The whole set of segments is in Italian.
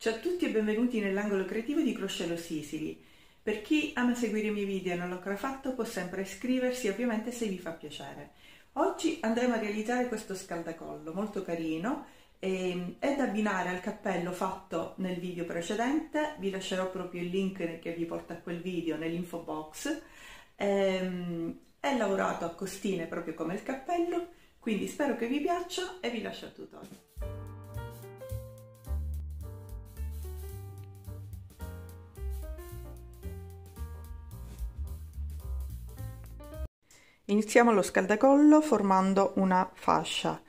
Ciao a tutti e benvenuti nell'angolo creativo di Crocello Sisili. Per chi ama seguire i miei video e non l'ha ancora fatto può sempre iscriversi ovviamente se vi fa piacere. Oggi andremo a realizzare questo scaldacollo molto carino e, ehm, da abbinare al cappello fatto nel video precedente, vi lascerò proprio il link che vi porta a quel video nell'info box, ehm, è lavorato a costine proprio come il cappello, quindi spero che vi piaccia e vi lascio a tutorial. Iniziamo lo scaldacollo formando una fascia.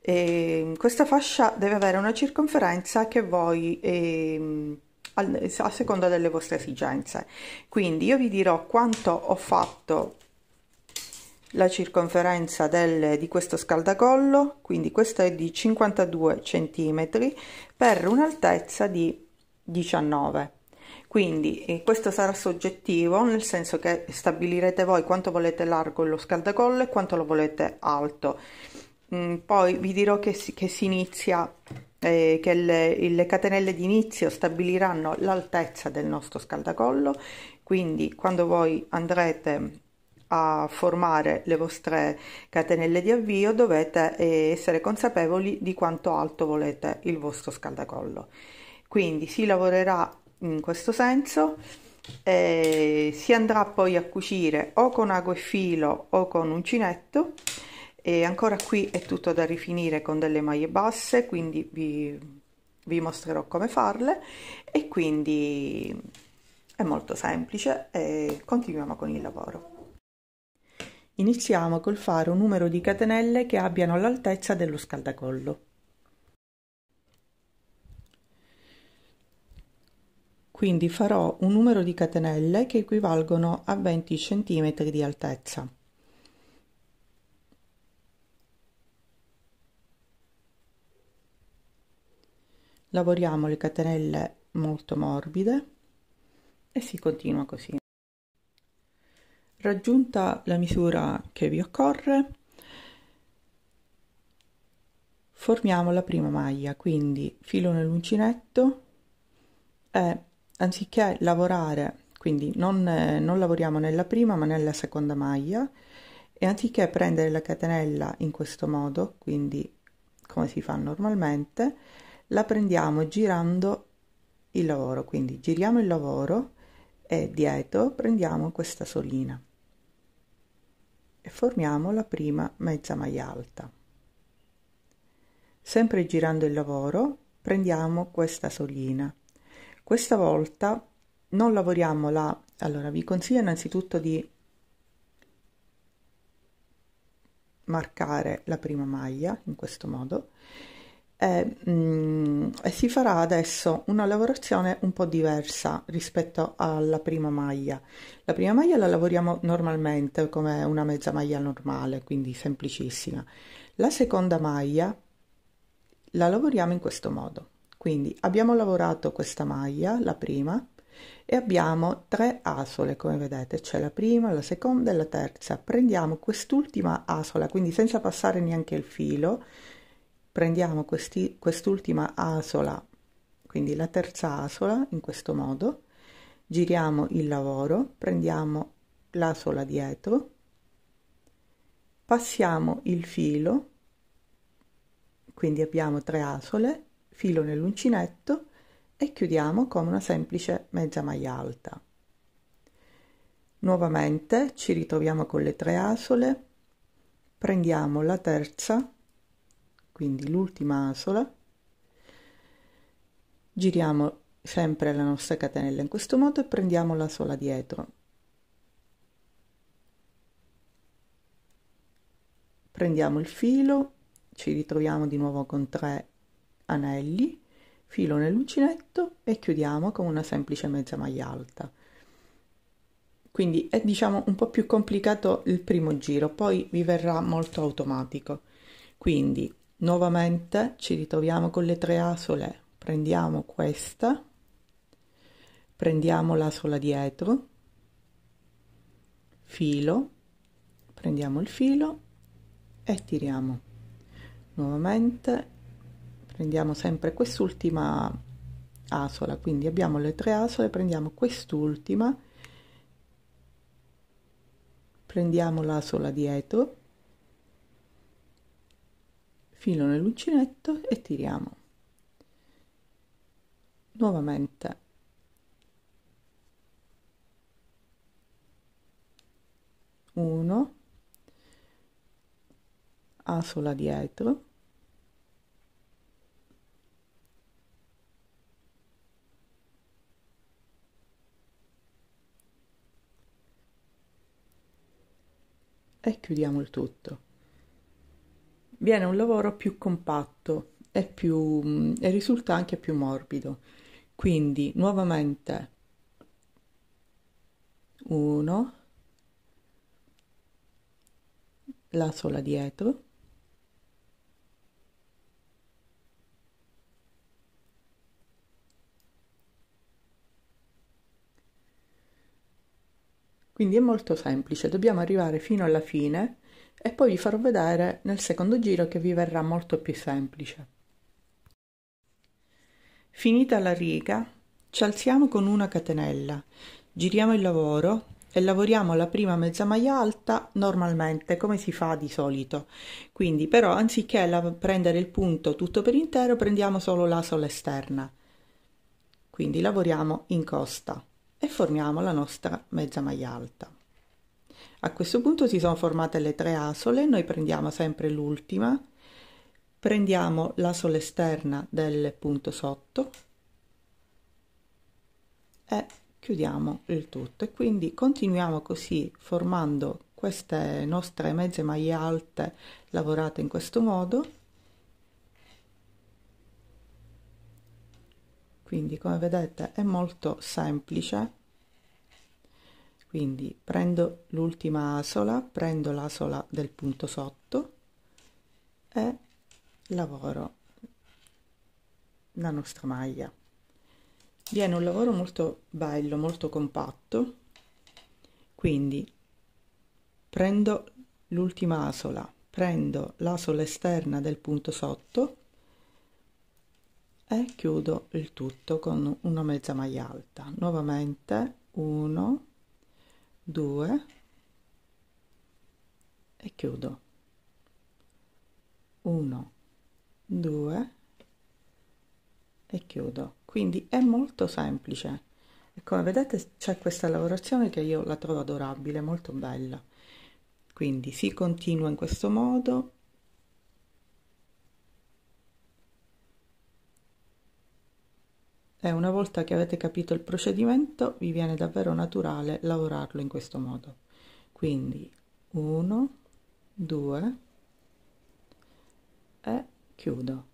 E questa fascia deve avere una circonferenza che voi ehm, a seconda delle vostre esigenze. Quindi io vi dirò quanto ho fatto la circonferenza del, di questo scaldacollo, quindi questo è di 52 cm per un'altezza di 19 quindi eh, questo sarà soggettivo, nel senso che stabilirete voi quanto volete largo lo scaldacollo e quanto lo volete alto. Mm, poi vi dirò che si, che si inizia, eh, che le, le catenelle di inizio stabiliranno l'altezza del nostro scaldacollo, quindi quando voi andrete a formare le vostre catenelle di avvio dovete eh, essere consapevoli di quanto alto volete il vostro scaldacollo quindi si lavorerà in questo senso eh, si andrà poi a cucire o con ago e filo o con uncinetto e ancora qui è tutto da rifinire con delle maglie basse quindi vi, vi mostrerò come farle e quindi è molto semplice e continuiamo con il lavoro iniziamo col fare un numero di catenelle che abbiano l'altezza dello scaldacollo quindi farò un numero di catenelle che equivalgono a 20 cm di altezza. Lavoriamo le catenelle molto morbide e si continua così. Raggiunta la misura che vi occorre, formiamo la prima maglia, quindi filo nell'uncinetto e anziché lavorare quindi non, eh, non lavoriamo nella prima ma nella seconda maglia e anziché prendere la catenella in questo modo quindi come si fa normalmente la prendiamo girando il lavoro quindi giriamo il lavoro e dietro prendiamo questa solina e formiamo la prima mezza maglia alta sempre girando il lavoro prendiamo questa solina questa volta non lavoriamo la... Allora, vi consiglio innanzitutto di marcare la prima maglia in questo modo e, mm, e, si farà adesso una lavorazione un po' diversa rispetto alla prima maglia. La prima maglia la lavoriamo normalmente come una mezza maglia normale, quindi semplicissima. La seconda maglia la lavoriamo in questo modo. Quindi abbiamo lavorato questa maglia, la prima, e abbiamo tre asole, come vedete, c'è la prima, la seconda e la terza. Prendiamo quest'ultima asola, quindi senza passare neanche il filo, prendiamo questi, quest'ultima asola, quindi la terza asola, in questo modo, giriamo il lavoro, prendiamo l'asola dietro, passiamo il filo, quindi abbiamo tre asole, filo nell'uncinetto e chiudiamo con una semplice mezza maglia alta. Nuovamente ci ritroviamo con le tre asole, prendiamo la terza, quindi l'ultima asola, giriamo sempre la nostra catenella in questo modo e prendiamo la sola dietro. Prendiamo il filo, ci ritroviamo di nuovo con tre anelli, filo nell'uncinetto e chiudiamo con una semplice mezza maglia alta. Quindi è diciamo un po' più complicato il primo giro, poi vi verrà molto automatico. Quindi nuovamente ci ritroviamo con le tre asole, prendiamo questa, prendiamo l'asola dietro, filo, prendiamo il filo e tiriamo nuovamente prendiamo sempre quest'ultima asola quindi abbiamo le tre asole prendiamo quest'ultima prendiamo l'asola dietro filo nell'uncinetto e tiriamo nuovamente uno asola dietro e chiudiamo il tutto. Viene un lavoro più compatto e, più, e risulta anche più morbido. Quindi nuovamente 1, la sola dietro Quindi è molto semplice, dobbiamo arrivare fino alla fine e poi vi farò vedere nel secondo giro che vi verrà molto più semplice. Finita la riga, ci alziamo con una catenella, giriamo il lavoro e lavoriamo la prima mezza maglia alta normalmente come si fa di solito quindi però anziché la, prendere il punto tutto per intero prendiamo solo la sola esterna quindi lavoriamo in costa e formiamo la nostra mezza maglia alta. A questo punto si sono formate le tre asole, noi prendiamo sempre l'ultima, prendiamo l'asola esterna del punto sotto e chiudiamo il tutto e quindi continuiamo così formando queste nostre mezze maglie alte lavorate in questo modo quindi come vedete è molto semplice quindi prendo l'ultima asola prendo l'asola del punto sotto e lavoro la nostra maglia viene un lavoro molto bello molto compatto quindi prendo l'ultima asola prendo l'asola esterna del punto sotto e chiudo il tutto con una mezza maglia alta nuovamente 1 2 e chiudo 1 2 e chiudo quindi è molto semplice e come vedete c'è questa lavorazione che io la trovo adorabile molto bella quindi si continua in questo modo e eh, una volta che avete capito il procedimento vi viene davvero naturale lavorarlo in questo modo. Quindi 1, 2 e chiudo.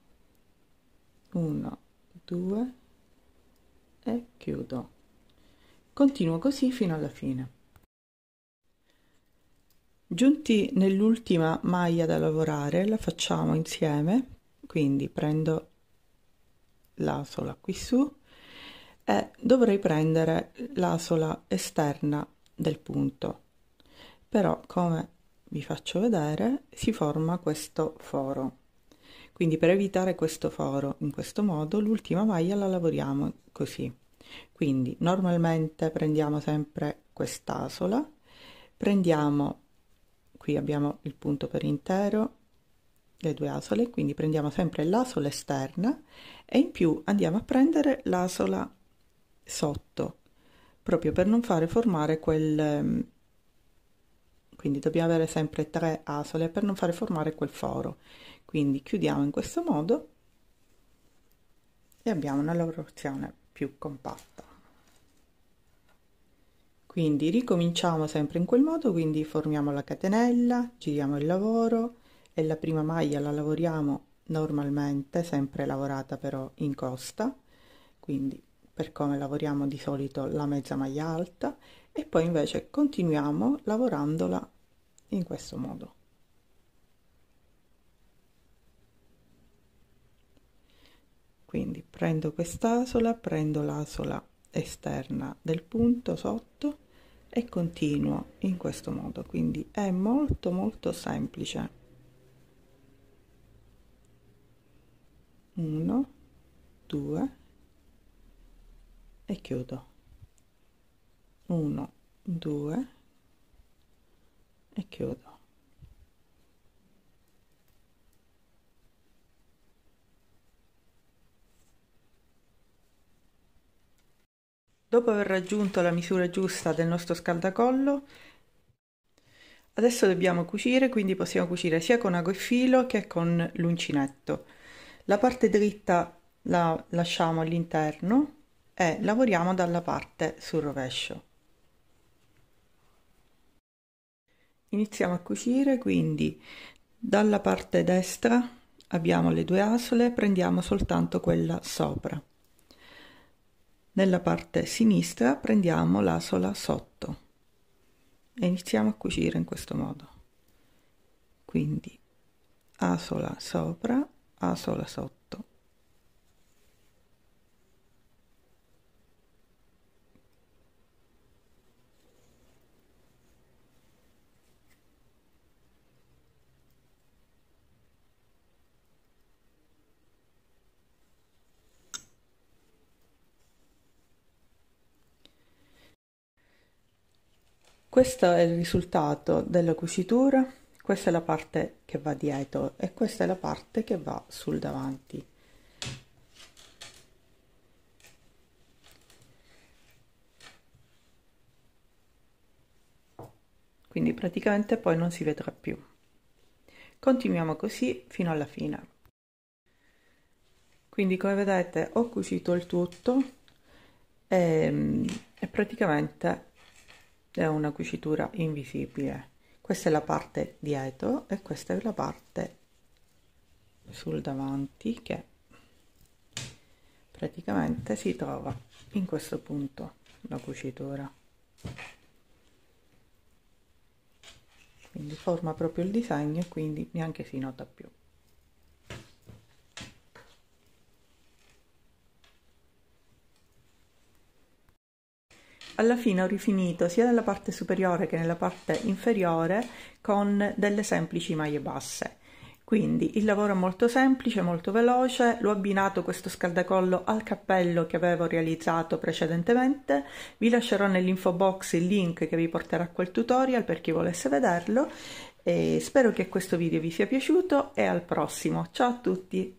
1, 2 e chiudo. Continuo così fino alla fine. Giunti nell'ultima maglia da lavorare, la facciamo insieme, quindi prendo la sola qui su e dovrei prendere la sola esterna del punto però come vi faccio vedere si forma questo foro quindi per evitare questo foro in questo modo l'ultima maglia la lavoriamo così quindi normalmente prendiamo sempre quest'asola prendiamo qui abbiamo il punto per intero le due asole quindi prendiamo sempre l'asola esterna e in più andiamo a prendere l'asola sotto proprio per non fare formare quel ehm, quindi dobbiamo avere sempre tre asole per non fare formare quel foro quindi chiudiamo in questo modo e abbiamo una lavorazione più compatta quindi ricominciamo sempre in quel modo quindi formiamo la catenella giriamo il lavoro e la prima maglia la lavoriamo normalmente sempre lavorata però in costa quindi per come lavoriamo di solito la mezza maglia alta e poi invece continuiamo lavorandola in questo modo. Quindi prendo quest'asola, prendo l'asola esterna del punto sotto e continuo in questo modo, quindi è molto molto semplice. 1 2 e chiudo 1 2 e chiudo dopo aver raggiunto la misura giusta del nostro scaldacollo adesso dobbiamo cucire quindi possiamo cucire sia con ago e filo che con l'uncinetto la parte dritta la lasciamo all'interno e lavoriamo dalla parte sul rovescio. Iniziamo a cucire quindi dalla parte destra abbiamo le due asole, prendiamo soltanto quella sopra. Nella parte sinistra prendiamo l'asola sotto e iniziamo a cucire in questo modo. Quindi asola sopra, asola sotto Questo è il risultato della cucitura, questa è la parte che va dietro e questa è la parte che va sul davanti. Quindi praticamente poi non si vedrà più. Continuiamo così fino alla fine. Quindi come vedete ho cucito il tutto e, mm, e praticamente è una cucitura invisibile questa è la parte dietro e questa è la parte sul davanti che praticamente si trova in questo punto la cucitura quindi forma proprio il disegno e quindi neanche si nota più alla fine ho rifinito sia nella parte superiore che nella parte inferiore con delle semplici maglie basse. Quindi il lavoro è molto semplice, molto veloce, l'ho abbinato questo scaldacollo al cappello che avevo realizzato precedentemente, vi lascerò nell'info box il link che vi porterà a quel tutorial per chi volesse vederlo e spero che questo video vi sia piaciuto e al prossimo, ciao a tutti!